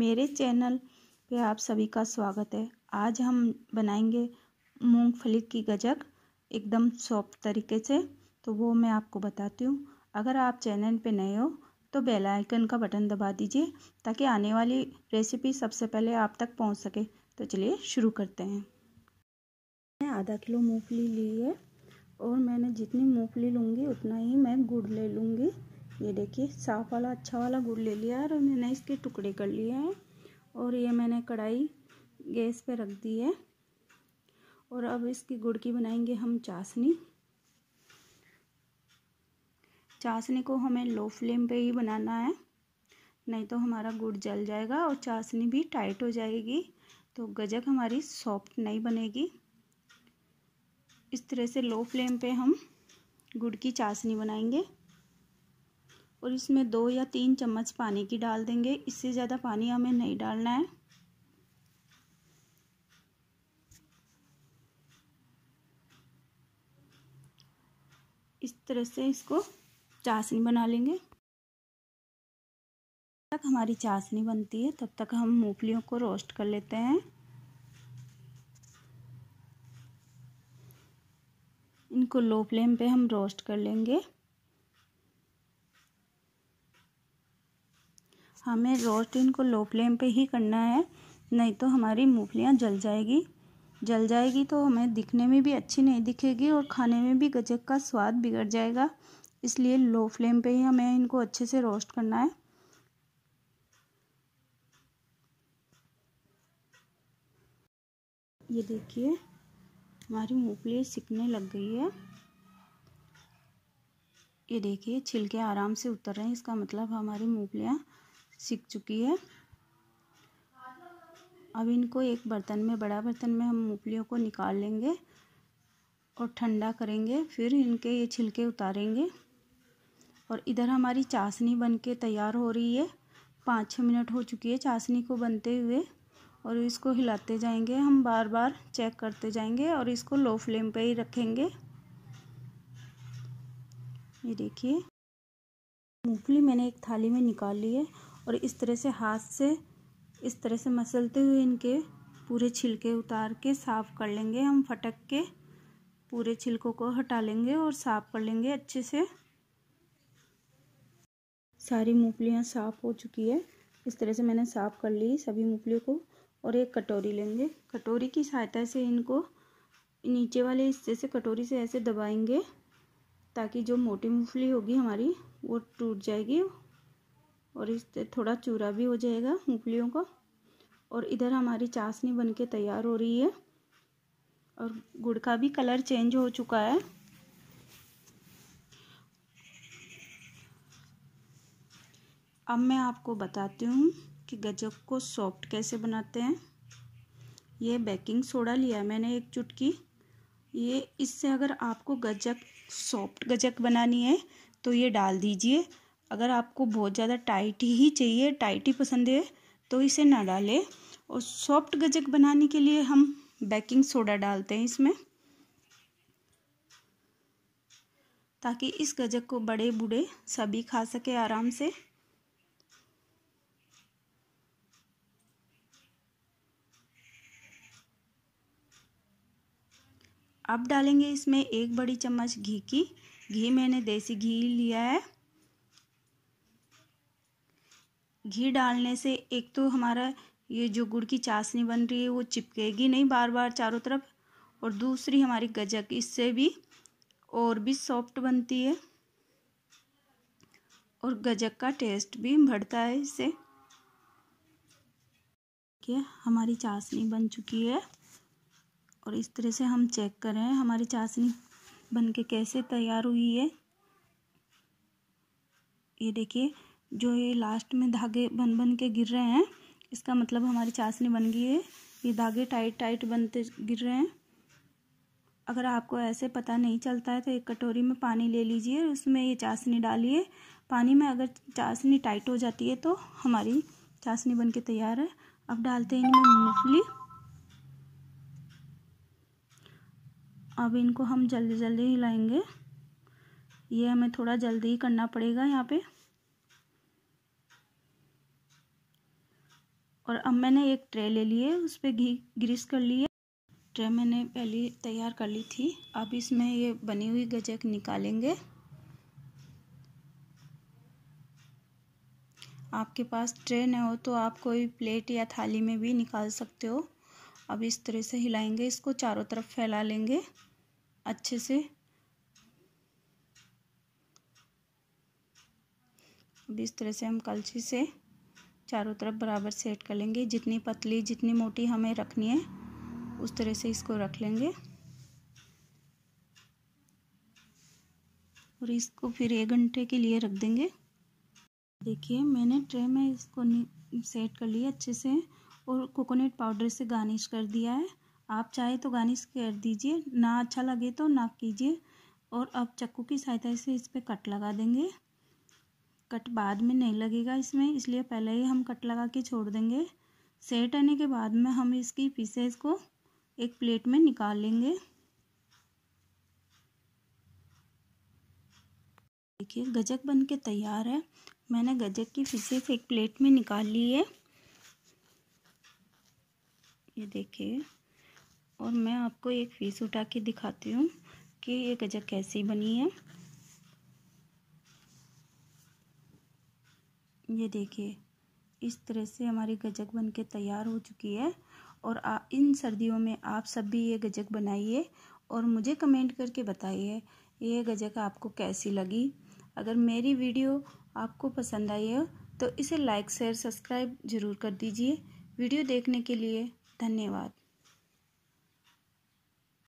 मेरे चैनल पे आप सभी का स्वागत है आज हम बनाएंगे मूंगफली की गजक एकदम सॉफ्ट तरीके से तो वो मैं आपको बताती हूँ अगर आप चैनल पे नए हो तो बेल आइकन का बटन दबा दीजिए ताकि आने वाली रेसिपी सबसे पहले आप तक पहुँच सके तो चलिए शुरू करते हैं मैंने आधा किलो मूँगफली ली है और मैंने जितनी मूँगफली लूँगी उतना ही मैं गुड़ ले लूँगी ये देखिए साफ वाला अच्छा वाला गुड़ ले लिया और मैंने इसके टुकड़े कर लिए हैं और ये मैंने कढ़ाई गैस पे रख दी है और अब इसकी गुड़ की बनाएंगे हम चाशनी चाशनी को हमें लो फ्लेम पे ही बनाना है नहीं तो हमारा गुड़ जल जाएगा और चाशनी भी टाइट हो जाएगी तो गजक हमारी सॉफ्ट नहीं बनेगी इस तरह से लो फ्लेम पे हम गुड़ की चाशनी बनाएंगे और इसमें दो या तीन चम्मच पानी की डाल देंगे इससे ज़्यादा पानी हमें नहीं डालना है इस तरह से इसको चाशनी बना लेंगे तक हमारी चाशनी बनती है तब तक हम मूंगफलियों को रोस्ट कर लेते हैं इनको लो फ्लेम पे हम रोस्ट कर लेंगे हमें रोस्ट इनको लो फ्लेम पे ही करना है नहीं तो हमारी मूंगफलियाँ जल जाएगी जल जाएगी तो हमें दिखने में भी अच्छी नहीं दिखेगी और खाने में भी गजक का स्वाद बिगड़ जाएगा इसलिए लो फ्लेम पे ही हमें इनको अच्छे से रोस्ट करना है ये देखिए हमारी मूंगफली सिकने लग गई है ये देखिए छिलके आराम से उतर रहे हैं इसका मतलब हमारी मूंगफलियाँ सीख चुकी है अब इनको एक बर्तन में बड़ा बर्तन में हम मूंगफलियों को निकाल लेंगे और ठंडा करेंगे फिर इनके ये छिलके उतारेंगे और इधर हमारी चाशनी बन के तैयार हो रही है पाँच छः मिनट हो चुकी है चाशनी को बनते हुए और इसको हिलाते जाएंगे हम बार बार चेक करते जाएंगे और इसको लो फ्लेम पे ही रखेंगे ये देखिए मूंगफली मैंने एक थाली में निकाल ली है और इस तरह से हाथ से इस तरह से मसलते हुए इनके पूरे छिलके उतार के साफ़ कर लेंगे हम फटक के पूरे छिलकों को हटा लेंगे और साफ़ कर लेंगे अच्छे से सारी मूंगफलियाँ साफ़ हो चुकी है इस तरह से मैंने साफ़ कर ली सभी मूंगफलियों को और एक कटोरी लेंगे कटोरी की सहायता से इनको नीचे वाले हिस्से से कटोरी से ऐसे दबाएंगे ताकि जो मोटी मूंगफली होगी हमारी वो टूट जाएगी और इससे थोड़ा चूरा भी हो जाएगा मूँगफलियों का और इधर हमारी चाशनी बन के तैयार हो रही है और गुड़ का भी कलर चेंज हो चुका है अब मैं आपको बताती हूँ कि गजक को सॉफ्ट कैसे बनाते हैं ये बेकिंग सोडा लिया मैंने एक चुटकी ये इससे अगर आपको गजक सॉफ्ट गजक बनानी है तो ये डाल दीजिए अगर आपको बहुत ज़्यादा टाइट ही चाहिए टाइट ही पसंद है तो इसे ना डालें और सॉफ्ट गजक बनाने के लिए हम बेकिंग सोडा डालते हैं इसमें ताकि इस गजक को बड़े बूढ़े सभी खा सके आराम से अब डालेंगे इसमें एक बड़ी चम्मच घी की घी मैंने देसी घी लिया है घी डालने से एक तो हमारा ये जो गुड़ की चाशनी बन रही है वो चिपकेगी नहीं बार बार चारों तरफ और दूसरी हमारी गजक इससे भी और भी सॉफ्ट बनती है और गजक का टेस्ट भी बढ़ता है इससे देखिए हमारी चाशनी बन चुकी है और इस तरह से हम चेक करें हमारी चाशनी बन के कैसे तैयार हुई है ये देखिए जो ये लास्ट में धागे बन बन के गिर रहे हैं इसका मतलब हमारी चाशनी बन गई है ये धागे टाइट टाइट बनते गिर रहे हैं अगर आपको ऐसे पता नहीं चलता है तो एक कटोरी में पानी ले लीजिए उसमें ये चाशनी डालिए पानी में अगर चाशनी टाइट हो जाती है तो हमारी चाशनी बन के तैयार है अब डालते हैं इनमें मूंगफली अब इनको हम जल्दी जल्दी हिलाएंगे ये हमें थोड़ा जल्दी ही करना पड़ेगा यहाँ पे और अब मैंने एक ट्रे ले ली है उस पर घी ग्रीस कर ली है ट्रे मैंने पहले तैयार कर ली थी अब इसमें ये बनी हुई गजक निकालेंगे आपके पास ट्रे न हो तो आप कोई प्लेट या थाली में भी निकाल सकते हो अब इस तरह से हिलाएंगे इसको चारों तरफ फैला लेंगे अच्छे से अब इस तरह से हम कलछी से चारों तरफ बराबर सेट कर लेंगे जितनी पतली जितनी मोटी हमें रखनी है उस तरह से इसको रख लेंगे और इसको फिर एक घंटे के लिए रख देंगे देखिए मैंने ट्रे में इसको सेट कर लिया अच्छे से और कोकोनट पाउडर से गार्निश कर दिया है आप चाहे तो गार्निश कर दीजिए ना अच्छा लगे तो ना कीजिए और अब चक्कू की सहायता से इस पर कट लगा देंगे कट बाद में नहीं लगेगा इसमें इसलिए पहले ही हम कट लगा के छोड़ देंगे सेट आने के बाद में हम इसकी पीसेस को एक प्लेट में निकाल लेंगे देखिए गजक बन के तैयार है मैंने गजक की पीसेस एक प्लेट में निकाल ली है ये देखिए और मैं आपको एक पीस उठा के दिखाती हूँ कि ये गजक कैसी बनी है ये देखिए इस तरह से हमारी गजक बन के तैयार हो चुकी है और आ, इन सर्दियों में आप सब भी ये गजक बनाइए और मुझे कमेंट करके बताइए ये गजक आपको कैसी लगी अगर मेरी वीडियो आपको पसंद आई हो तो इसे लाइक शेयर सब्सक्राइब ज़रूर कर दीजिए वीडियो देखने के लिए धन्यवाद